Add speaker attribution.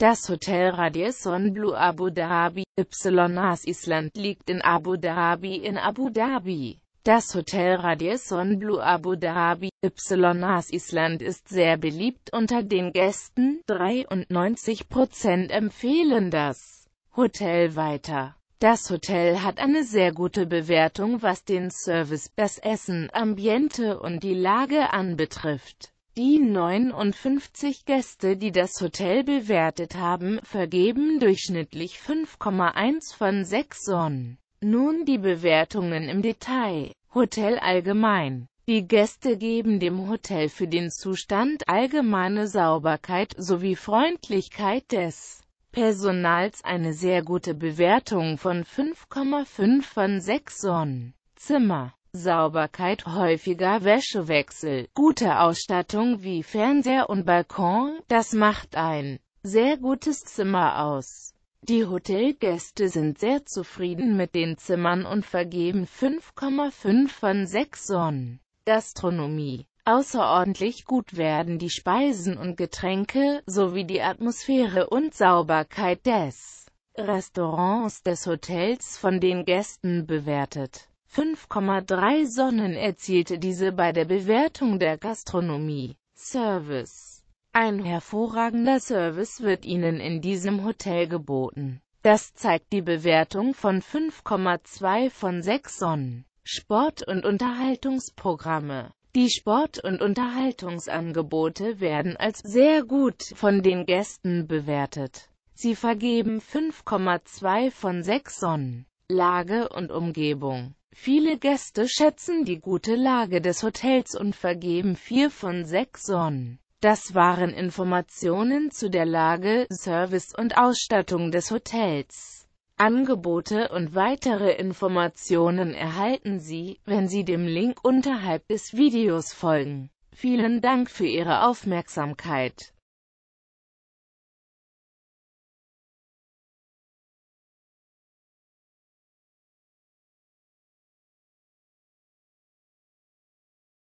Speaker 1: Das Hotel Radisson Blue Abu Dhabi, YAS Island liegt in Abu Dhabi in Abu Dhabi. Das Hotel Radisson Blue Abu Dhabi, YAS Island ist sehr beliebt unter den Gästen, 93% empfehlen das Hotel weiter. Das Hotel hat eine sehr gute Bewertung was den Service, das Essen, Ambiente und die Lage anbetrifft. Die 59 Gäste, die das Hotel bewertet haben, vergeben durchschnittlich 5,1 von 6 Sonnen. Nun die Bewertungen im Detail. Hotel allgemein. Die Gäste geben dem Hotel für den Zustand allgemeine Sauberkeit sowie Freundlichkeit des Personals eine sehr gute Bewertung von 5,5 von 6 Sonnen. Zimmer Sauberkeit, häufiger Wäschewechsel, gute Ausstattung wie Fernseher und Balkon, das macht ein sehr gutes Zimmer aus. Die Hotelgäste sind sehr zufrieden mit den Zimmern und vergeben 5,5 von 6 Sonnen. Gastronomie Außerordentlich gut werden die Speisen und Getränke, sowie die Atmosphäre und Sauberkeit des Restaurants des Hotels von den Gästen bewertet. 5,3 Sonnen erzielte diese bei der Bewertung der Gastronomie. Service Ein hervorragender Service wird Ihnen in diesem Hotel geboten. Das zeigt die Bewertung von 5,2 von 6 Sonnen. Sport- und Unterhaltungsprogramme die Sport- und Unterhaltungsangebote werden als sehr gut von den Gästen bewertet. Sie vergeben 5,2 von 6 Sonnen. Lage und Umgebung Viele Gäste schätzen die gute Lage des Hotels und vergeben vier von sechs Sonnen. Das waren Informationen zu der Lage, Service und Ausstattung des Hotels. Angebote und weitere Informationen erhalten Sie, wenn Sie dem Link unterhalb des Videos folgen. Vielen Dank für Ihre Aufmerksamkeit.